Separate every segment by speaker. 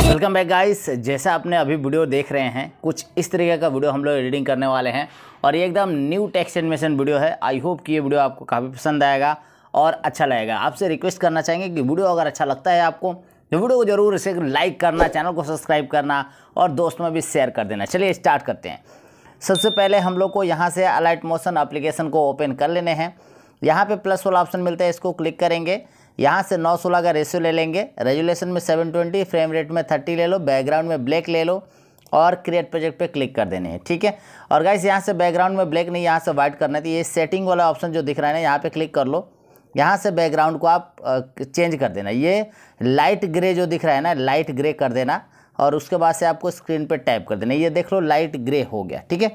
Speaker 1: welcome back guys जैसा आपने अभी वीडियो देख रहे हैं कुछ इस तरीके का वीडियो हम लोग एडिटिंग करने वाले हैं और ये एकदम न्यू टेक्स्ट एनिमेशन वीडियो है आई होप कि ये वीडियो आपको काफ़ी पसंद आएगा और अच्छा लगेगा आपसे रिक्वेस्ट करना चाहेंगे कि वीडियो अगर अच्छा लगता है आपको तो वीडियो को जरूर इसे लाइक करना चैनल को सब्सक्राइब करना और दोस्तों में भी शेयर कर देना चलिए स्टार्ट करते हैं सबसे पहले हम लोग को यहाँ से अलाइट मोशन अप्लीकेशन को ओपन कर लेने हैं यहाँ पर प्लस वाला ऑप्शन मिलता है इसको क्लिक करेंगे यहाँ से 916 का रेशियो ले लेंगे रेजुलेशन में 720 फ्रेम रेट में 30 ले लो बैकग्राउंड में ब्लैक ले लो और क्रिएट प्रोजेक्ट पे क्लिक कर देने हैं ठीक है और गाइस यहाँ से बैकग्राउंड में ब्लैक नहीं यहाँ से वाइट करना है तो ये सेटिंग वाला ऑप्शन जो दिख रहा है ना यहाँ पे क्लिक कर लो यहाँ से बैकग्राउंड को आप चेंज कर देना ये लाइट ग्रे जो दिख रहा है ना लाइट ग्रे कर देना और उसके बाद से आपको स्क्रीन पर टाइप कर देना ये देख लो लाइट ग्रे हो गया ठीक है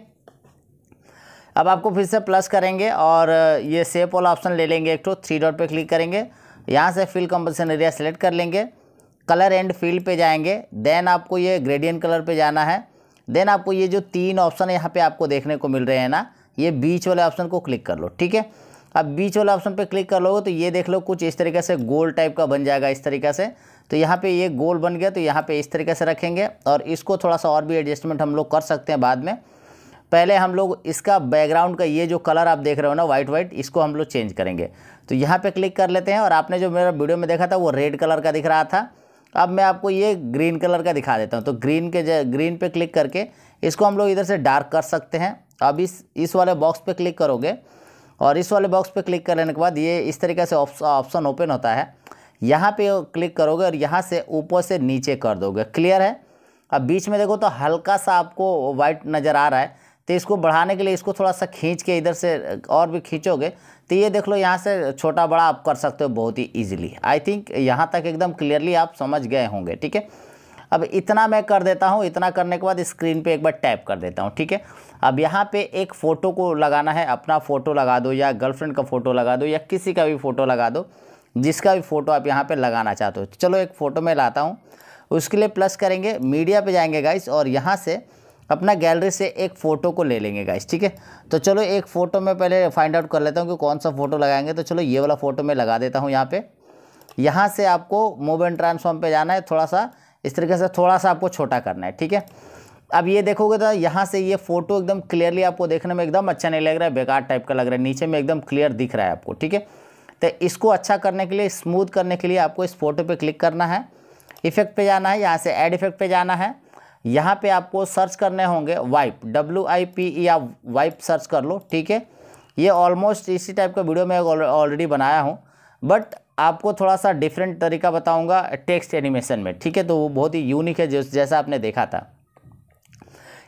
Speaker 1: अब आपको फिर से प्लस करेंगे और ये सेप वाला ऑप्शन ले लेंगे एक तो थ्री डॉट पे क्लिक करेंगे यहाँ से फील्ड कंपल्सन एरिया सेलेक्ट कर लेंगे कलर एंड फील्ड पे जाएंगे देन आपको ये ग्रेडियंट कलर पे जाना है देन आपको ये जो तीन ऑप्शन यहाँ पे आपको देखने को मिल रहे हैं ना ये बीच वाले ऑप्शन को क्लिक कर लो ठीक है अब बीच वाले ऑप्शन पे क्लिक कर लोगे तो ये देख लो कुछ इस तरीके से गोल टाइप का बन जाएगा इस तरीके से तो यहाँ पर ये गोल बन गया तो यहाँ पर इस तरीके से रखेंगे और इसको थोड़ा सा और भी एडजस्टमेंट हम लोग कर सकते हैं बाद में पहले हम लोग इसका बैकग्राउंड का ये जो कलर आप देख रहे हो ना वाइट वाइट इसको हम लोग चेंज करेंगे तो यहाँ पे क्लिक कर लेते हैं और आपने जो मेरा वीडियो में देखा था वो रेड कलर का दिख रहा था अब मैं आपको ये ग्रीन कलर का दिखा देता हूँ तो ग्रीन के ग्रीन पर क्लिक करके इसको हम लोग इधर से डार्क कर सकते हैं अब इस इस वाले बॉक्स पर क्लिक करोगे और इस वाले बॉक्स पर क्लिक कर के बाद ये इस तरीके से ऑप्शन ओपन होता है यहाँ पे क्लिक करोगे और यहाँ से ऊपर से नीचे कर दोगे क्लियर है अब बीच में देखो तो हल्का सा आपको वाइट नज़र आ रहा है तो इसको बढ़ाने के लिए इसको थोड़ा सा खींच के इधर से और भी खींचोगे तो ये देख लो यहाँ से छोटा बड़ा आप कर सकते हो बहुत ही ईजिली आई थिंक यहाँ तक एकदम क्लियरली आप समझ गए होंगे ठीक है अब इतना मैं कर देता हूँ इतना करने के बाद स्क्रीन पे एक बार टैप कर देता हूँ ठीक है अब यहाँ पे एक फ़ोटो को लगाना है अपना फ़ोटो लगा दो या गर्लफ्रेंड का फ़ोटो लगा दो या किसी का भी फ़ोटो लगा दो जिसका भी फ़ोटो आप यहाँ पे लगाना चाहते हो चलो एक फ़ोटो मैं लाता हूँ उसके लिए प्लस करेंगे मीडिया पे जाएंगे गाइस और यहाँ से अपना गैलरी से एक फ़ोटो को ले लेंगे गाइस ठीक है तो चलो एक फ़ोटो में पहले फाइंड आउट कर लेता हूँ कि कौन सा फ़ोटो लगाएंगे तो चलो ये वाला फ़ोटो मैं लगा देता हूँ यहाँ पे यहाँ से आपको मूव एंड ट्रांसफॉर्म पे जाना है थोड़ा सा इस तरीके से थोड़ा सा आपको छोटा करना है ठीक है अब ये देखोगे तो यहाँ से ये फ़ोटो एकदम क्लियरली आपको देखने में एकदम अच्छा नहीं लग रहा है बेकार टाइप का लग रहा है नीचे में एकदम क्लियर दिख रहा है आपको ठीक है तो इसको अच्छा करने के लिए स्मूथ करने के लिए आपको इस फोटो पर क्लिक करना है इफेक्ट पे जाना है यहाँ से एड इफेक्ट पे जाना है यहाँ पे आपको सर्च करने होंगे wipe W I P E या वाइप सर्च कर लो ठीक है ये ऑलमोस्ट इसी टाइप का वीडियो मैं ऑलरेडी बनाया हूँ बट आपको थोड़ा सा डिफरेंट तरीका बताऊँगा टेक्स्ट एनिमेशन में ठीक है तो वो बहुत ही यूनिक है जैसा आपने देखा था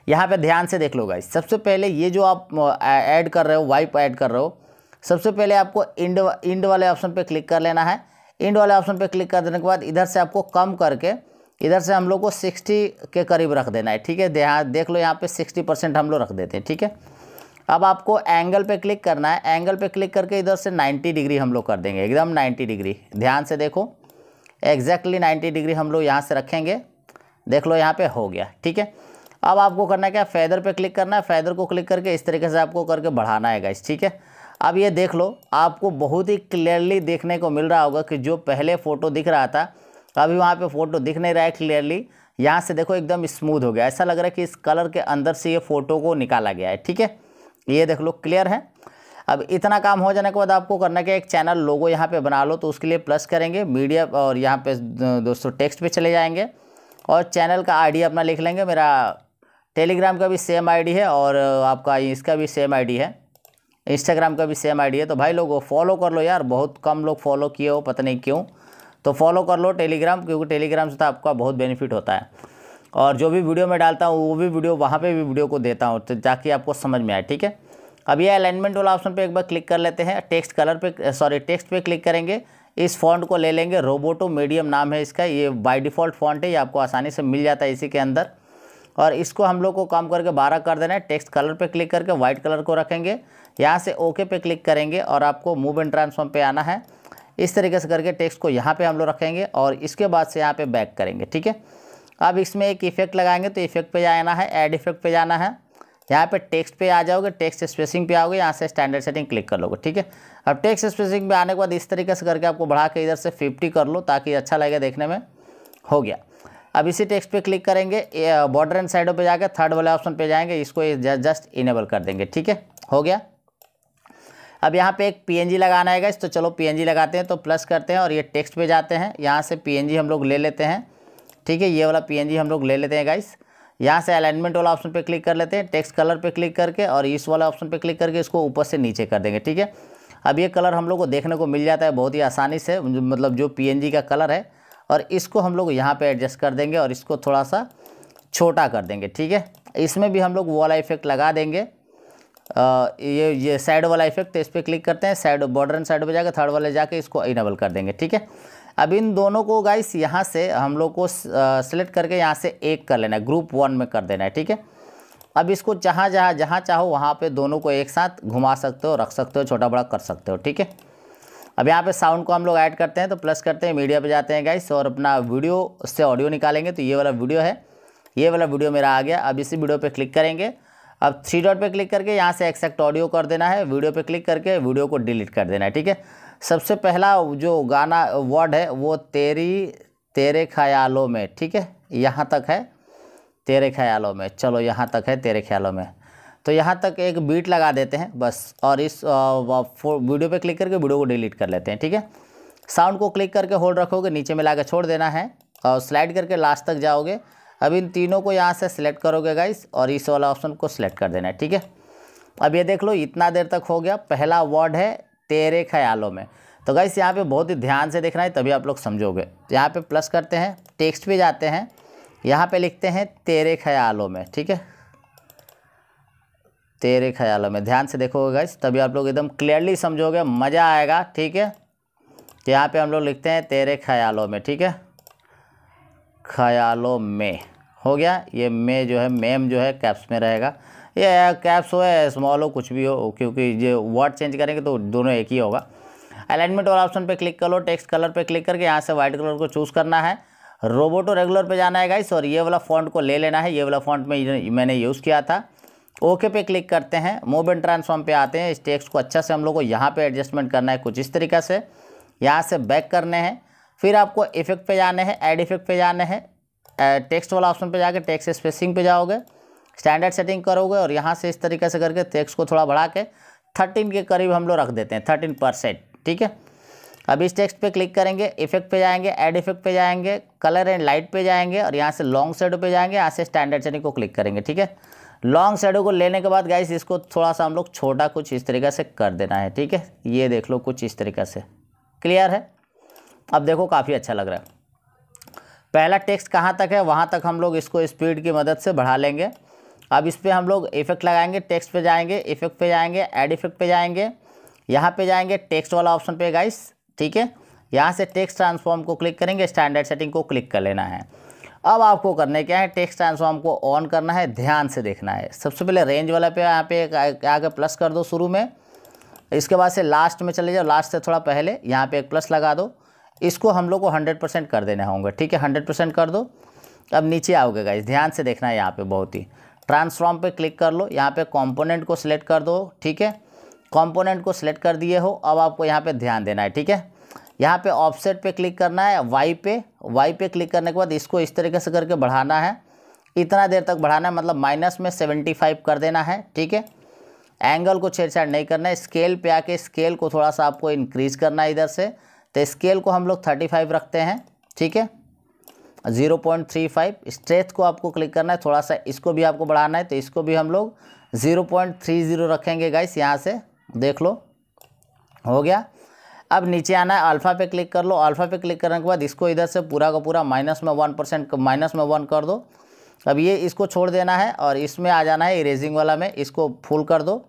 Speaker 1: यहाँ पे ध्यान से देख लो गाइस सबसे पहले ये जो आप ऐड कर रहे हो वाइप ऐड कर रहे हो सबसे पहले आपको इंड इंड वाले ऑप्शन पे क्लिक कर लेना है इंड वाले ऑप्शन पे क्लिक कर देने के बाद इधर से आपको कम करके इधर से हम लोग को सिक्सटी के करीब रख देना है ठीक है हाँ, देख लो यहाँ पे सिक्सटी परसेंट हम लोग रख देते हैं ठीक है अब आपको एंगल पे क्लिक करना है एंगल पे क्लिक करके इधर से 90 डिग्री हम लोग कर देंगे एकदम 90 डिग्री ध्यान से देखो एग्जैक्टली 90 डिग्री हम लोग यहाँ से रखेंगे देख लो यहाँ पर हो गया ठीक है अब आपको करना है क्या फैदर पर क्लिक करना है फैदर को क्लिक करके इस तरीके से आपको करके बढ़ाना है गाइस ठीक है अब ये देख लो आपको बहुत ही क्लियरली देखने को मिल रहा होगा कि जो पहले फ़ोटो दिख रहा था तो अभी वहाँ पे फ़ोटो दिख नहीं रहा है क्लियरली यहाँ से देखो एकदम स्मूथ हो गया ऐसा लग रहा है कि इस कलर के अंदर से ये फ़ोटो को निकाला गया है ठीक है ये देख लो क्लियर है अब इतना काम हो जाने के बाद आपको करना क्या एक चैनल लोगो यहाँ पे बना लो तो उसके लिए प्लस करेंगे मीडिया और यहाँ पे दोस्तों टेक्स्ट पे चले जाएंगे और चैनल का आईडी अपना लिख लेंगे मेरा टेलीग्राम का भी सेम आईडी है और आपका इसका भी सेम आईडी है इंस्टाग्राम का भी सेम आईडी है तो भाई लोग फॉलो कर लो यार बहुत कम लोग फॉलो किए हो पता नहीं क्यों तो फॉलो कर लो टेलीग्राम क्योंकि टेलीग्राम से तो आपका बहुत बेनिफिट होता है और जो भी वीडियो मैं डालता हूँ वो भी वीडियो वहाँ पे भी वीडियो को देता हूँ तो ताकि आपको समझ में आए ठीक है अब ये अलाइनमेंट वाला ऑप्शन पे एक बार क्लिक कर लेते हैं टेक्स्ट कलर पे सॉरी टेक्स्ट पे क्लिक करेंगे इस फॉन्ट को ले लेंगे रोबोटो मीडियम नाम है इसका ये बाय डिफ़ॉल्ट फॉन्ट है ये आपको आसानी से मिल जाता है इसी के अंदर और इसको हम लोग को काम करके बारह कर देना है टेक्स्ट कलर पे क्लिक करके वाइट कलर को रखेंगे यहाँ से ओके पे क्लिक करेंगे और आपको मूव एंड ट्रांसफॉर्म पे आना है इस तरीके से करके टेक्स्ट को यहाँ पे हम लोग रखेंगे और इसके बाद से यहाँ पे बैक करेंगे ठीक है अब इसमें एक इफेक्ट लगाएंगे तो इफेक्ट पे जाना है ऐड इफेक्ट पे जाना है यहाँ पे टेक्स्ट पे आ जाओगे टेक्स्ट स्पेसिंग पे आओगे यहाँ से स्टैंडर्ड सेटिंग क्लिक कर लोगे ठीक है अब टेक्स्ट स्पेसिंग पे आने के बाद इस तरीके से करके आपको बढ़ा के इधर से फिफ्टी कर लो ताकि अच्छा लगे देखने में हो गया अब इसी टेक्स्ट पे क्लिक करेंगे बॉर्डर एंड साइडों पे जाकर थर्ड वाले ऑप्शन पे जाएंगे इसको जस्ट इनेबल कर देंगे ठीक है हो गया अब यहाँ पे एक पीएनजी लगाना है इस तो चलो पीएनजी लगाते हैं तो प्लस करते हैं और ये टेक्स्ट पे जाते हैं यहाँ से पीएनजी हम लोग ले लेते हैं ठीक है ये वाला पीएनजी हम लोग ले लेते हैं गाइस यहाँ से अलाइनमेंट वाला ऑप्शन पे क्लिक कर लेते हैं टेक्स्ट कलर पे क्लिक करके और इस वाला ऑप्शन पे क्लिक करके इसको ऊपर से नीचे कर देंगे ठीक है अब ये कलर हम लोग को देखने को मिल जाता है बहुत ही आसानी से मतलब जो पी का कलर है और इसको हम लोग यहाँ पर एडजस्ट कर देंगे और इसको थोड़ा सा छोटा कर देंगे ठीक है इसमें भी हम लोग वो वाला इफेक्ट लगा देंगे ये ये साइड वाला इफेक्ट इस पर क्लिक करते हैं साइड बॉर्डर एंड साइड पर जाकर थर्ड वाले जाके इसको इनेबल कर देंगे ठीक है अब इन दोनों को गाइस यहाँ से हम लोग को सेलेक्ट करके यहाँ से एक कर लेना है ग्रुप वन में कर देना है ठीक है अब इसको जहाँ जहाँ जहाँ चाहो वहाँ पे दोनों को एक साथ घुमा सकते हो रख सकते हो छोटा बड़ा कर सकते हो ठीक है अब यहाँ पे साउंड को हम लोग ऐड करते हैं तो प्लस करते हैं मीडिया पे जाते हैं गाइस और अपना वीडियो से ऑडियो निकालेंगे तो ये वाला वीडियो है ये वाला वीडियो मेरा आ गया अब इसी वीडियो पर क्लिक करेंगे अब थ्री डॉट पे क्लिक करके यहाँ से एक्सेक्ट ऑडियो कर देना है वीडियो पे क्लिक करके वीडियो को डिलीट कर देना है ठीक है सबसे पहला जो गाना वर्ड है वो तेरी तेरे ख्यालों में ठीक है यहाँ तक है तेरे ख्यालों में चलो यहाँ तक है तेरे ख्यालों में तो यहाँ तक एक बीट लगा देते हैं बस और इस वीडियो पर क्लिक करके वीडियो को डिलीट कर लेते हैं ठीक है साउंड को क्लिक करके होल्ड रखोगे नीचे में ला छोड़ देना है और स्लाइड करके लास्ट तक जाओगे अब इन तीनों को यहाँ से सिलेक्ट करोगे गाइस और इस वाला ऑप्शन को सिलेक्ट कर देना है ठीक है अब ये देख लो इतना देर तक हो गया पहला वर्ड है तेरे ख्यालों में तो गाइस यहाँ पे बहुत ही ध्यान से देखना है तभी आप लोग समझोगे यहाँ पे प्लस करते हैं टेक्स्ट पे जाते हैं यहाँ पे लिखते हैं तेरे ख्यालों में ठीक है तेरे ख्यालों में ध्यान से देखोगे गाइस तभी आप लोग एकदम क्लियरली समझोगे मज़ा आएगा ठीक है तो यहाँ पर हम लोग लिखते हैं तेरे ख्यालों में ठीक है ख्यालों में हो गया ये में जो है मेम जो है कैप्स में रहेगा ये कैप्स हो या स्मॉल हो कुछ भी हो क्योंकि जो वर्ड चेंज करेंगे तो दोनों एक ही होगा अलाइनमेंट और ऑप्शन पे क्लिक कर लो टेक्स्ट कलर पे क्लिक करके यहाँ से वाइट कलर को चूज़ करना है रोबोटो रेगुलर पे जाना है गाइस और ये वाला फॉन्ट को ले लेना है ये वाला फॉन्ट में मैंने यूज़ किया था ओके पे क्लिक करते हैं मूव एंड ट्रांसफॉर्म पे आते हैं इस टेक्स्ट को अच्छा से हम लोग को यहाँ पे एडजस्टमेंट करना है कुछ इस तरीका से यहाँ से बैक करने हैं फिर आपको इफेक्ट पे जाने हैं ऐड इफेक्ट पे जाने हैं टेक्स्ट वाला ऑप्शन पे जाके टेक्स्ट स्पेसिंग पे जाओगे स्टैंडर्ड सेटिंग करोगे और यहाँ से इस तरीके से करके टेक्स्ट को थोड़ा बढ़ा के थर्टीन के करीब हम लोग रख देते हैं थर्टीन परसेंट ठीक है अब इस टेक्स्ट पे क्लिक करेंगे इफेक्ट पे जाएंगे ऐड इफेक्ट पे जाएंगे कलर एंड लाइट पे जाएंगे और यहाँ से लॉन्ग शेडो पे जाएंगे यहाँ से स्टैंडर्ड सेटिंग को क्लिक करेंगे ठीक है लॉन्ग शेडो को लेने के बाद गाइस इसको थोड़ा सा हम लोग छोटा कुछ इस तरीके से कर देना है ठीक है ये देख लो कुछ इस तरीके से क्लियर है अब देखो काफ़ी अच्छा लग रहा है पहला टेक्स्ट कहाँ तक है वहाँ तक हम लोग इसको स्पीड की मदद से बढ़ा लेंगे अब इस पर हम लोग इफेक्ट लगाएंगे टेक्स्ट पे जाएंगे इफेक्ट पे जाएंगे एड इफेक्ट पे जाएंगे यहाँ पे जाएंगे टेक्स्ट वाला ऑप्शन पे गाइस ठीक है यहाँ से टेक्स्ट ट्रांसफॉर्म को क्लिक करेंगे स्टैंडर्ड सेटिंग को क्लिक कर लेना है अब आपको करने क्या है टेक्स्ट ट्रांसफॉर्म को ऑन करना है ध्यान से देखना है सबसे पहले रेंज वाला पे यहाँ पे आगे प्लस कर दो शुरू में इसके बाद से लास्ट में चले जाओ लास्ट से थोड़ा पहले यहाँ पे एक प्लस लगा दो इसको हम लोग को हंड्रेड परसेंट कर देने होंगे ठीक है हंड्रेड परसेंट कर दो अब नीचे आओगे गाइस ध्यान से देखना है यहाँ पे बहुत ही ट्रांसफॉर्म पे क्लिक कर लो यहाँ पे कंपोनेंट को सिलेक्ट कर दो ठीक है कंपोनेंट को सिलेक्ट कर दिए हो अब आपको यहाँ पे ध्यान देना है ठीक है यहाँ पे ऑफसेट पे क्लिक करना है वाई पे वाई पे क्लिक करने के बाद इसको इस तरीके से करके बढ़ाना है इतना देर तक बढ़ाना है मतलब माइनस में सेवेंटी फाइव कर देना है ठीक है एंगल को छेड़छाड़ नहीं करना है स्केल पे आके स्केल को थोड़ा सा आपको इंक्रीज़ करना है इधर से तो स्केल को हम लोग थर्टी फाइव रखते हैं ठीक है zero point three five strength को आपको क्लिक करना है थोड़ा सा इसको भी आपको बढ़ाना है तो इसको भी हम लोग ज़ीरो पॉइंट थ्री ज़ीरो रखेंगे गाइस यहाँ से देख लो हो गया अब नीचे आना है अल्फ़ा पे क्लिक कर लो अल्फ़ा पे क्लिक करने के बाद इसको इधर से पूरा का पूरा माइनस में वन परसेंट माइनस में वन कर दो अब ये इसको छोड़ देना है और इसमें आ जाना है इरेजिंग वाला में इसको फुल कर दो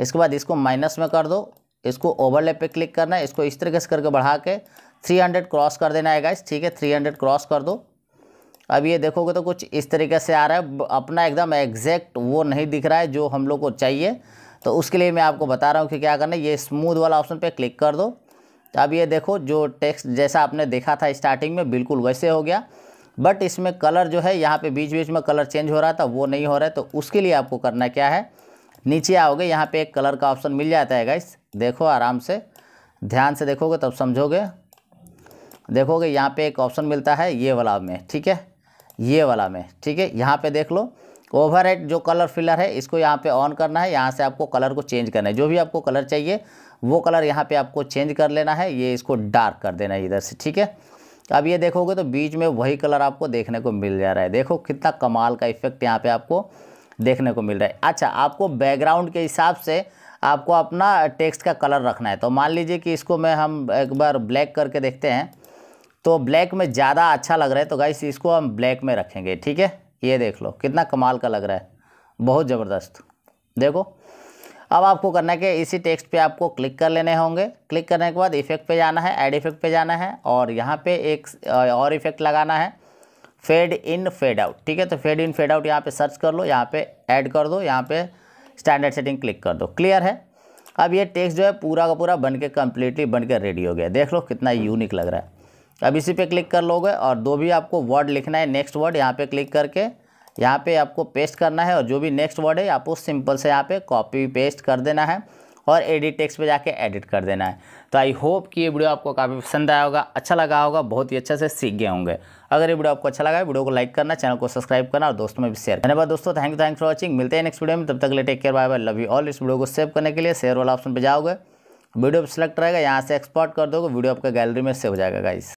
Speaker 1: इसके बाद इसको माइनस में कर दो इसको ओवरलेप पे क्लिक करना है इसको इस तरीके से करके बढ़ा के 300 क्रॉस कर देना है गाइस ठीक है 300 क्रॉस कर दो अब ये देखोगे तो कुछ इस तरीके से आ रहा है अपना एकदम एग्जैक्ट वो नहीं दिख रहा है जो हम लोग को चाहिए तो उसके लिए मैं आपको बता रहा हूँ कि क्या करना है ये स्मूथ वाला ऑप्शन पर क्लिक कर दो तो अब ये देखो जो टेक्स्ट जैसा आपने देखा था स्टार्टिंग में बिल्कुल वैसे हो गया बट इसमें कलर जो है यहाँ पे बीच बीच में कलर चेंज हो रहा था वो नहीं हो रहा है तो उसके लिए आपको करना क्या है नीचे आओगे यहाँ पे एक कलर का ऑप्शन मिल जाता है गाइस देखो आराम से ध्यान से देखोगे तब समझोगे देखोगे यहाँ पे एक ऑप्शन मिलता है ये वाला में ठीक है ये वाला में ठीक है यहाँ पे देख लो ओवर जो कलर फिलर है इसको यहाँ पे ऑन करना है यहाँ से आपको कलर को चेंज करना है जो भी आपको कलर चाहिए वो कलर यहाँ पे आपको चेंज कर लेना है ये इसको डार्क कर देना है इधर से ठीक है अब ये देखोगे तो बीच में वही कलर आपको देखने को मिल जा रहा है देखो कितना कमाल का इफेक्ट यहाँ पे आपको देखने को मिल रहा है अच्छा आपको बैकग्राउंड के हिसाब से आपको अपना टेक्स्ट का कलर रखना है तो मान लीजिए कि इसको मैं हम एक बार ब्लैक करके देखते हैं तो ब्लैक में ज़्यादा अच्छा लग रहा है तो गाइस इसको हम ब्लैक में रखेंगे ठीक है ये देख लो कितना कमाल का लग रहा है बहुत ज़बरदस्त देखो अब आपको करना है कि इसी टेक्स्ट पे आपको क्लिक कर लेने होंगे क्लिक करने के बाद इफेक्ट पे जाना है ऐड इफेक्ट पे जाना है और यहाँ पे एक और इफेक्ट लगाना है फेड इन फेड आउट ठीक है तो फेड इन फेड आउट यहाँ पे सर्च कर लो यहाँ पे ऐड कर दो यहाँ पे स्टैंडर्ड सेटिंग क्लिक कर दो क्लियर है अब ये टेक्स्ट जो है पूरा का पूरा बन के कम्प्लीटली बन के रेडी हो गया देख लो कितना यूनिक लग रहा है अब इसी पे क्लिक कर लोगे और दो भी आपको वर्ड लिखना है नेक्स्ट वर्ड यहाँ पे क्लिक करके यहाँ पे आपको पेस्ट करना है और जो भी नेक्स्ट वर्ड है आपको सिंपल से यहाँ पे कॉपी पेस्ट कर देना है और एडिट टेक्स पे जाके एडिट कर देना है तो आई होप कि ये वीडियो आपको काफ़ी पसंद आया होगा अच्छा लगा होगा बहुत ही अच्छे से सीख गए होंगे अगर ये वीडियो आपको अच्छा लगा है वीडियो को लाइक करना चैनल को सब्सक्राइब करना और दोस्तों में भी शेयर धन्यवाद दोस्तों thank you thank for watching मिलते हैं नेक्स्ट वीडियो में तब तक ले take care bye bye love you all इस वीडियो को सेव करने के लिए शेयर वाला ऑप्शन पर जाओगे वीडियो सेलेक्ट रहेगा यहाँ से एक्सपोर्ट कर दोगे वीडियो आपका गैलरी में सेव हो जाएगा गाइस